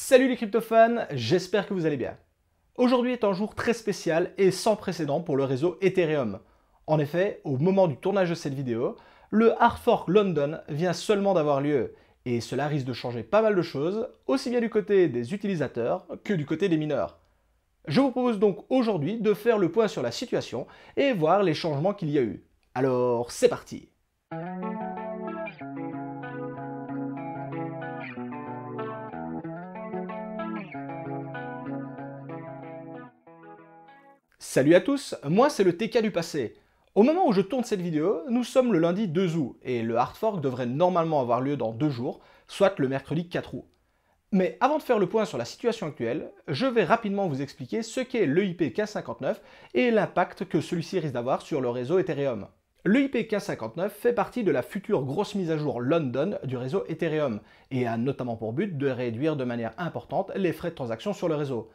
Salut les cryptofans, j'espère que vous allez bien. Aujourd'hui est un jour très spécial et sans précédent pour le réseau Ethereum. En effet, au moment du tournage de cette vidéo, le Hard Fork London vient seulement d'avoir lieu et cela risque de changer pas mal de choses, aussi bien du côté des utilisateurs que du côté des mineurs. Je vous propose donc aujourd'hui de faire le point sur la situation et voir les changements qu'il y a eu. Alors, c'est parti! Salut à tous, moi c'est le TK du passé. Au moment où je tourne cette vidéo, nous sommes le lundi 2 août et le hard fork devrait normalement avoir lieu dans deux jours, soit le mercredi 4 août. Mais avant de faire le point sur la situation actuelle, je vais rapidement vous expliquer ce qu'est l'EIP 1559 et l'impact que celui-ci risque d'avoir sur le réseau Ethereum. L'EIP 1559 fait partie de la future grosse mise à jour London du réseau Ethereum et a notamment pour but de réduire de manière importante les frais de transaction sur le réseau.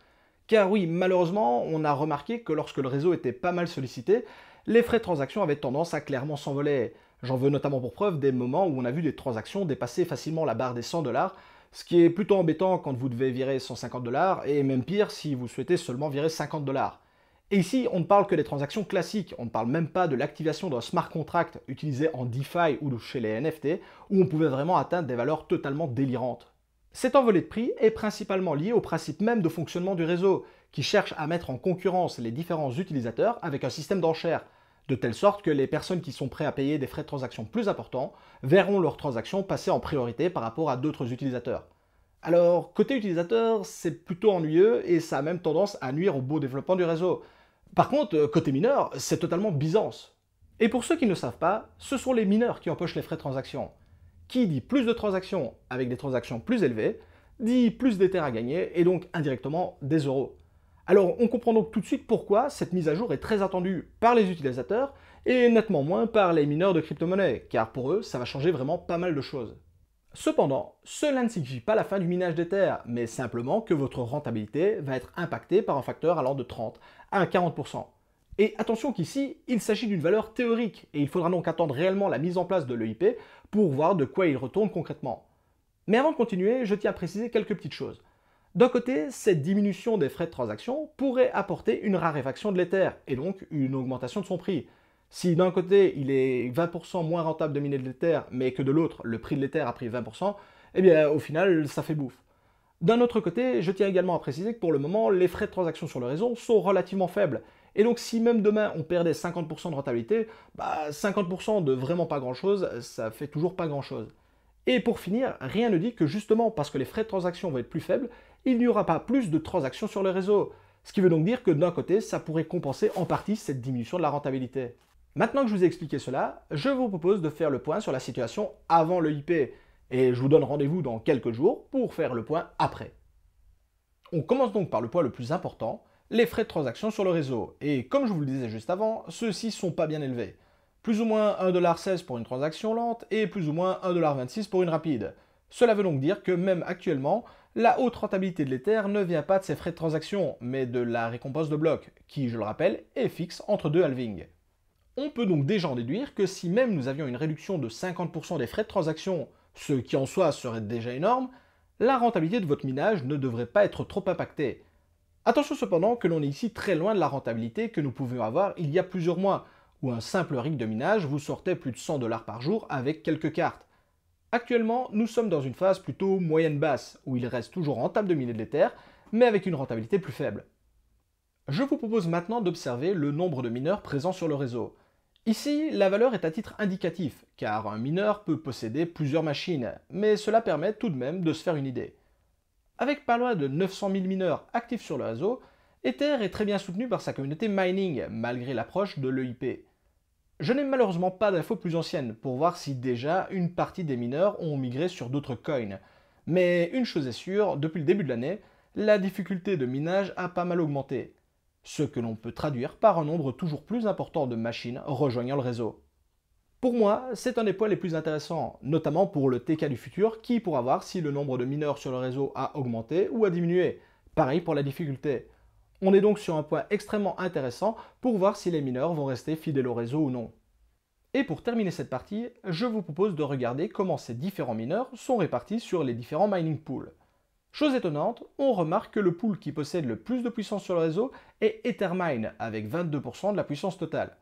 Car oui, malheureusement, on a remarqué que lorsque le réseau était pas mal sollicité, les frais de transaction avaient tendance à clairement s'envoler. J'en veux notamment pour preuve des moments où on a vu des transactions dépasser facilement la barre des 100 dollars, ce qui est plutôt embêtant quand vous devez virer 150 dollars, et même pire si vous souhaitez seulement virer 50 dollars. Et ici, on ne parle que des transactions classiques, on ne parle même pas de l'activation d'un smart contract utilisé en DeFi ou chez les NFT, où on pouvait vraiment atteindre des valeurs totalement délirantes. Cet envolée de prix est principalement lié au principe même de fonctionnement du réseau, qui cherche à mettre en concurrence les différents utilisateurs avec un système d'enchères, de telle sorte que les personnes qui sont prêtes à payer des frais de transaction plus importants verront leurs transactions passer en priorité par rapport à d'autres utilisateurs. Alors, côté utilisateur, c'est plutôt ennuyeux et ça a même tendance à nuire au beau développement du réseau. Par contre, côté mineur, c'est totalement Byzance. Et pour ceux qui ne savent pas, ce sont les mineurs qui empochent les frais de transaction qui dit plus de transactions avec des transactions plus élevées, dit plus d'éther à gagner et donc indirectement des euros. Alors on comprend donc tout de suite pourquoi cette mise à jour est très attendue par les utilisateurs et nettement moins par les mineurs de crypto-monnaies, car pour eux ça va changer vraiment pas mal de choses. Cependant, cela ne signifie pas la fin du minage d'Ether, mais simplement que votre rentabilité va être impactée par un facteur allant de 30 à 40%. Et attention qu'ici, il s'agit d'une valeur théorique, et il faudra donc attendre réellement la mise en place de l'EIP pour voir de quoi il retourne concrètement. Mais avant de continuer, je tiens à préciser quelques petites choses. D'un côté, cette diminution des frais de transaction pourrait apporter une raréfaction de l'éther, et donc une augmentation de son prix. Si d'un côté il est 20% moins rentable de miner de l'Ether, mais que de l'autre le prix de l'éther a pris 20%, eh bien au final ça fait bouffe. D'un autre côté, je tiens également à préciser que pour le moment, les frais de transaction sur le réseau sont relativement faibles et donc si même demain on perdait 50% de rentabilité, bah 50% de vraiment pas grand-chose, ça fait toujours pas grand-chose. Et pour finir, rien ne dit que justement parce que les frais de transaction vont être plus faibles, il n'y aura pas plus de transactions sur le réseau. Ce qui veut donc dire que d'un côté, ça pourrait compenser en partie cette diminution de la rentabilité. Maintenant que je vous ai expliqué cela, je vous propose de faire le point sur la situation avant le IP. Et je vous donne rendez-vous dans quelques jours pour faire le point après. On commence donc par le point le plus important, les frais de transaction sur le réseau. Et comme je vous le disais juste avant, ceux-ci sont pas bien élevés. Plus ou moins 1,16$ pour une transaction lente et plus ou moins 1,26$ pour une rapide. Cela veut donc dire que même actuellement, la haute rentabilité de l'Ether ne vient pas de ces frais de transaction, mais de la récompense de bloc, qui, je le rappelle, est fixe entre deux halvings. On peut donc déjà en déduire que si même nous avions une réduction de 50% des frais de transaction, ce qui en soi serait déjà énorme, la rentabilité de votre minage ne devrait pas être trop impactée, Attention cependant que l'on est ici très loin de la rentabilité que nous pouvions avoir il y a plusieurs mois, où un simple rig de minage vous sortait plus de 100 dollars par jour avec quelques cartes. Actuellement, nous sommes dans une phase plutôt moyenne-basse, où il reste toujours rentable de miner de terres, mais avec une rentabilité plus faible. Je vous propose maintenant d'observer le nombre de mineurs présents sur le réseau. Ici, la valeur est à titre indicatif, car un mineur peut posséder plusieurs machines, mais cela permet tout de même de se faire une idée. Avec pas loin de 900 000 mineurs actifs sur le réseau, Ether est très bien soutenu par sa communauté mining, malgré l'approche de l'EIP. Je n'ai malheureusement pas d'infos plus anciennes pour voir si déjà une partie des mineurs ont migré sur d'autres coins. Mais une chose est sûre, depuis le début de l'année, la difficulté de minage a pas mal augmenté, ce que l'on peut traduire par un nombre toujours plus important de machines rejoignant le réseau. Pour moi, c'est un des points les plus intéressants, notamment pour le TK du futur, qui pourra voir si le nombre de mineurs sur le réseau a augmenté ou a diminué. Pareil pour la difficulté. On est donc sur un point extrêmement intéressant pour voir si les mineurs vont rester fidèles au réseau ou non. Et pour terminer cette partie, je vous propose de regarder comment ces différents mineurs sont répartis sur les différents mining pools. Chose étonnante, on remarque que le pool qui possède le plus de puissance sur le réseau est Ethermine avec 22% de la puissance totale.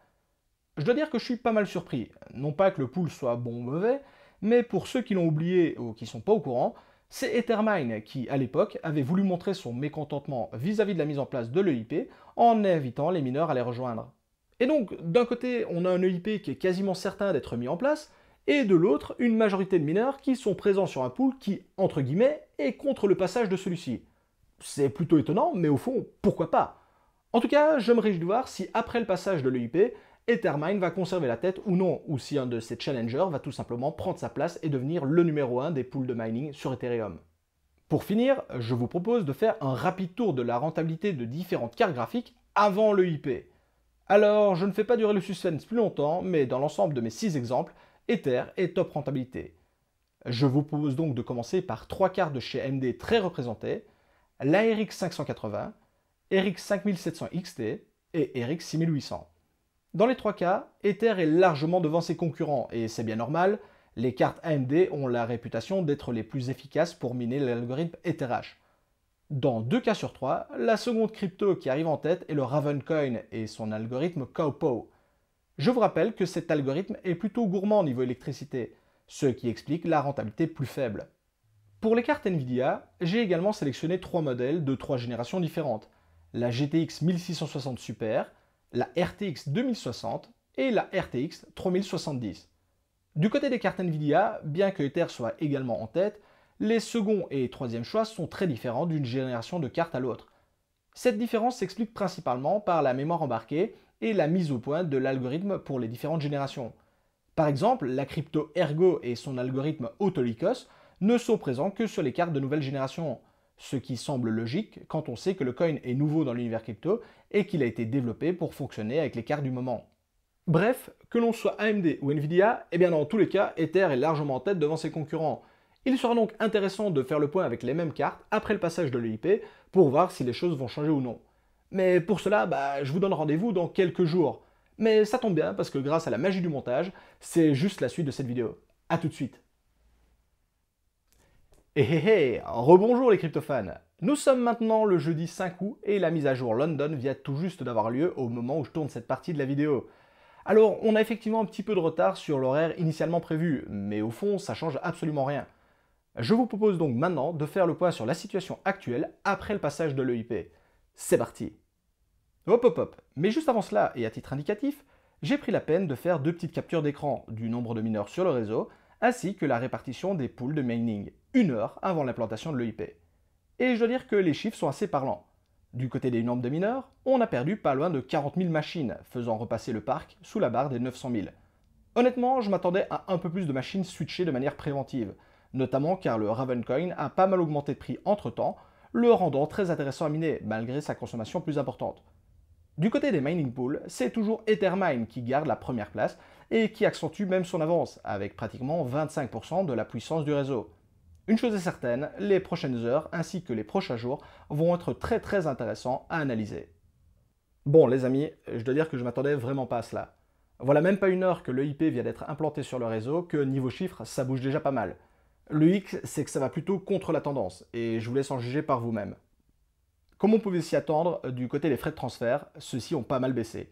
Je dois dire que je suis pas mal surpris. Non pas que le pool soit bon ou mauvais, mais pour ceux qui l'ont oublié ou qui sont pas au courant, c'est Ethermine qui, à l'époque, avait voulu montrer son mécontentement vis-à-vis de la mise en place de l'EIP en invitant les mineurs à les rejoindre. Et donc, d'un côté, on a un EIP qui est quasiment certain d'être mis en place, et de l'autre, une majorité de mineurs qui sont présents sur un pool qui, entre guillemets, est contre le passage de celui-ci. C'est plutôt étonnant, mais au fond, pourquoi pas En tout cas, je me de voir si, après le passage de l'EIP, Ethermine va conserver la tête ou non, ou si un de ses challengers va tout simplement prendre sa place et devenir le numéro 1 des pools de mining sur Ethereum. Pour finir, je vous propose de faire un rapide tour de la rentabilité de différentes cartes graphiques avant le IP. Alors, je ne fais pas durer le suspense plus longtemps, mais dans l'ensemble de mes 6 exemples, Ether est top rentabilité. Je vous propose donc de commencer par trois cartes de chez MD très représentées, la 580, RX 5700 XT et RX 6800. Dans les trois cas, Ether est largement devant ses concurrents, et c'est bien normal, les cartes AMD ont la réputation d'être les plus efficaces pour miner l'algorithme EtherH. Dans deux cas sur trois, la seconde crypto qui arrive en tête est le Ravencoin et son algorithme Cowpow. Je vous rappelle que cet algorithme est plutôt gourmand au niveau électricité, ce qui explique la rentabilité plus faible. Pour les cartes Nvidia, j'ai également sélectionné trois modèles de trois générations différentes. La GTX 1660 Super, la RTX 2060 et la RTX 3070. Du côté des cartes Nvidia, bien que Ether soit également en tête, les second et troisième choix sont très différents d'une génération de cartes à l'autre. Cette différence s'explique principalement par la mémoire embarquée et la mise au point de l'algorithme pour les différentes générations. Par exemple, la crypto Ergo et son algorithme Autolycos ne sont présents que sur les cartes de nouvelle génération, ce qui semble logique quand on sait que le coin est nouveau dans l'univers crypto et qu'il a été développé pour fonctionner avec les cartes du moment. Bref, que l'on soit AMD ou Nvidia, eh bien dans tous les cas, Ether est largement en tête devant ses concurrents. Il sera donc intéressant de faire le point avec les mêmes cartes après le passage de l'EIP pour voir si les choses vont changer ou non. Mais pour cela, bah, je vous donne rendez-vous dans quelques jours. Mais ça tombe bien parce que grâce à la magie du montage, c'est juste la suite de cette vidéo. A tout de suite eh hey, eh, eh, hé rebonjour les cryptofans Nous sommes maintenant le jeudi 5 août et la mise à jour London vient tout juste d'avoir lieu au moment où je tourne cette partie de la vidéo. Alors on a effectivement un petit peu de retard sur l'horaire initialement prévu, mais au fond ça change absolument rien. Je vous propose donc maintenant de faire le point sur la situation actuelle après le passage de l'EIP. C'est parti Hop hop hop Mais juste avant cela, et à titre indicatif, j'ai pris la peine de faire deux petites captures d'écran du nombre de mineurs sur le réseau, ainsi que la répartition des poules de mining une heure avant l'implantation de l'EIP. Et je dois dire que les chiffres sont assez parlants. Du côté des nombres de mineurs, on a perdu pas loin de 40 000 machines, faisant repasser le parc sous la barre des 900 000. Honnêtement, je m'attendais à un peu plus de machines switchées de manière préventive, notamment car le Ravencoin a pas mal augmenté de prix entre-temps, le rendant très intéressant à miner, malgré sa consommation plus importante. Du côté des mining pools, c'est toujours Ethermine qui garde la première place et qui accentue même son avance, avec pratiquement 25% de la puissance du réseau. Une chose est certaine, les prochaines heures ainsi que les prochains jours vont être très très intéressants à analyser. Bon les amis, je dois dire que je m'attendais vraiment pas à cela. Voilà même pas une heure que l'EIP vient d'être implanté sur le réseau que niveau chiffres, ça bouge déjà pas mal. Le hic, c'est que ça va plutôt contre la tendance, et je vous laisse en juger par vous-même. Comme on pouvait s'y attendre, euh, du côté des frais de transfert, ceux-ci ont pas mal baissé.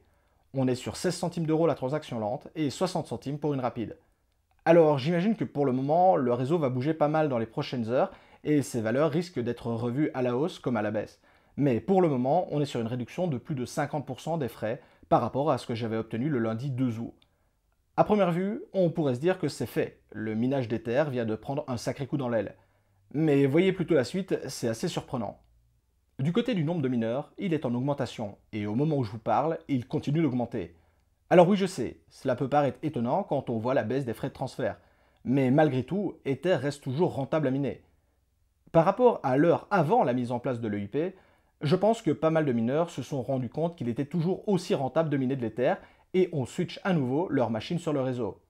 On est sur 16 centimes d'euros la transaction lente et 60 centimes pour une rapide. Alors j'imagine que pour le moment, le réseau va bouger pas mal dans les prochaines heures et ses valeurs risquent d'être revues à la hausse comme à la baisse. Mais pour le moment, on est sur une réduction de plus de 50% des frais par rapport à ce que j'avais obtenu le lundi 2 août. À première vue, on pourrait se dire que c'est fait, le minage des terres vient de prendre un sacré coup dans l'aile. Mais voyez plutôt la suite, c'est assez surprenant. Du côté du nombre de mineurs, il est en augmentation, et au moment où je vous parle, il continue d'augmenter. Alors oui, je sais, cela peut paraître étonnant quand on voit la baisse des frais de transfert, mais malgré tout, Ether reste toujours rentable à miner. Par rapport à l'heure avant la mise en place de l'EIP, je pense que pas mal de mineurs se sont rendus compte qu'il était toujours aussi rentable de miner de l'Ether et ont switch à nouveau leurs machines sur le réseau.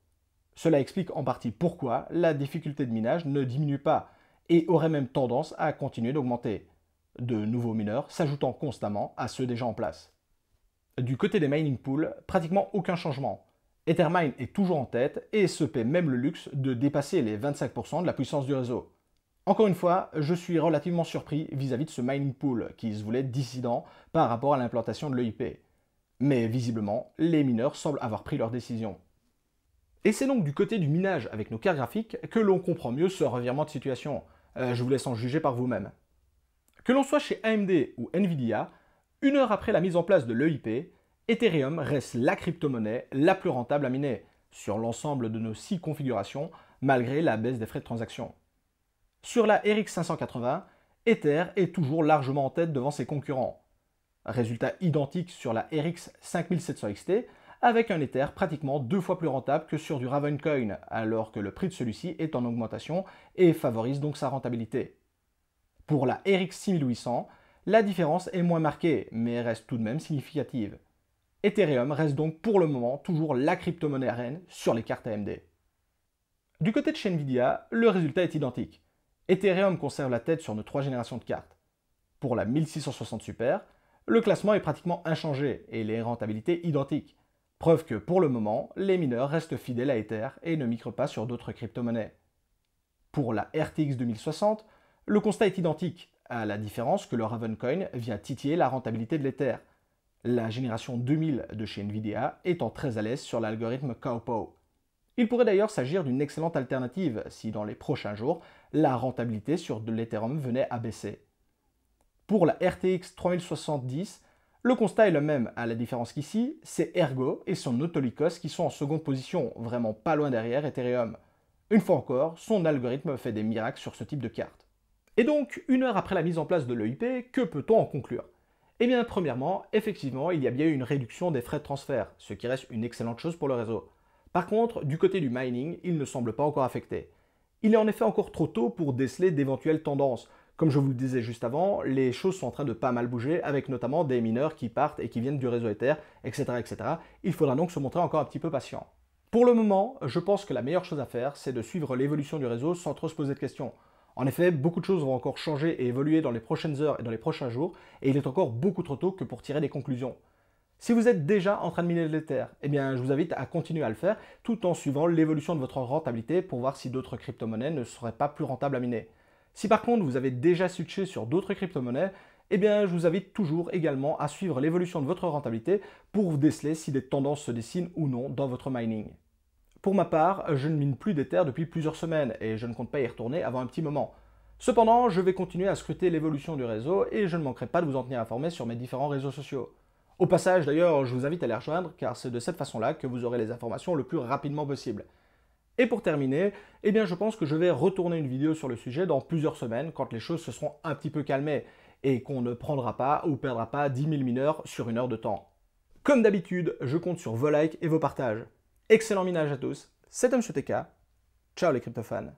Cela explique en partie pourquoi la difficulté de minage ne diminue pas et aurait même tendance à continuer d'augmenter, de nouveaux mineurs s'ajoutant constamment à ceux déjà en place du côté des mining pools, pratiquement aucun changement. Ethermine est toujours en tête et se paie même le luxe de dépasser les 25% de la puissance du réseau. Encore une fois, je suis relativement surpris vis-à-vis de ce mining pool qui se voulait dissident par rapport à l'implantation de l'EIP. Mais visiblement, les mineurs semblent avoir pris leur décision. Et c'est donc du côté du minage avec nos cartes graphiques que l'on comprend mieux ce revirement de situation. Euh, je vous laisse en juger par vous-même. Que l'on soit chez AMD ou Nvidia, une heure après la mise en place de l'EIP, Ethereum reste la crypto-monnaie la plus rentable à miner sur l'ensemble de nos six configurations malgré la baisse des frais de transaction. Sur la RX580, Ether est toujours largement en tête devant ses concurrents. Résultat identique sur la RX 5700XT, avec un Ether pratiquement deux fois plus rentable que sur du Ravencoin, alors que le prix de celui-ci est en augmentation et favorise donc sa rentabilité. Pour la RX 6800, la différence est moins marquée, mais reste tout de même significative. Ethereum reste donc pour le moment toujours la crypto-monnaie reine sur les cartes AMD. Du côté de chez le résultat est identique. Ethereum conserve la tête sur nos trois générations de cartes. Pour la 1660 Super, le classement est pratiquement inchangé et les rentabilités identiques. Preuve que pour le moment, les mineurs restent fidèles à Ether et ne migrent pas sur d'autres crypto-monnaies. Pour la RTX 2060, le constat est identique à la différence que le Ravencoin vient titiller la rentabilité de l'Ether. La génération 2000 de chez Nvidia étant très à l'aise sur l'algorithme Cowpow. Il pourrait d'ailleurs s'agir d'une excellente alternative si dans les prochains jours, la rentabilité sur de l'Ethereum venait à baisser. Pour la RTX 3070, le constat est le même, à la différence qu'ici, c'est Ergo et son Autolycos qui sont en seconde position, vraiment pas loin derrière Ethereum. Une fois encore, son algorithme fait des miracles sur ce type de carte. Et donc, une heure après la mise en place de l'EIP, que peut-on en conclure Eh bien, premièrement, effectivement, il y a bien eu une réduction des frais de transfert, ce qui reste une excellente chose pour le réseau. Par contre, du côté du mining, il ne semble pas encore affecté. Il est en effet encore trop tôt pour déceler d'éventuelles tendances. Comme je vous le disais juste avant, les choses sont en train de pas mal bouger, avec notamment des mineurs qui partent et qui viennent du réseau Ether, etc. etc. Il faudra donc se montrer encore un petit peu patient. Pour le moment, je pense que la meilleure chose à faire, c'est de suivre l'évolution du réseau sans trop se poser de questions. En effet, beaucoup de choses vont encore changer et évoluer dans les prochaines heures et dans les prochains jours, et il est encore beaucoup trop tôt que pour tirer des conclusions. Si vous êtes déjà en train de miner l'Ether, eh bien je vous invite à continuer à le faire tout en suivant l'évolution de votre rentabilité pour voir si d'autres crypto-monnaies ne seraient pas plus rentables à miner. Si par contre vous avez déjà switché sur d'autres crypto-monnaies, eh bien je vous invite toujours également à suivre l'évolution de votre rentabilité pour vous déceler si des tendances se dessinent ou non dans votre mining. Pour ma part, je ne mine plus des terres depuis plusieurs semaines et je ne compte pas y retourner avant un petit moment. Cependant, je vais continuer à scruter l'évolution du réseau et je ne manquerai pas de vous en tenir informé sur mes différents réseaux sociaux. Au passage d'ailleurs, je vous invite à les rejoindre car c'est de cette façon-là que vous aurez les informations le plus rapidement possible. Et pour terminer, eh bien je pense que je vais retourner une vidéo sur le sujet dans plusieurs semaines quand les choses se seront un petit peu calmées et qu'on ne prendra pas ou perdra pas 10 000 mineurs sur une heure de temps. Comme d'habitude, je compte sur vos likes et vos partages. Excellent minage à tous, c'est Tom Ciao les cryptofans.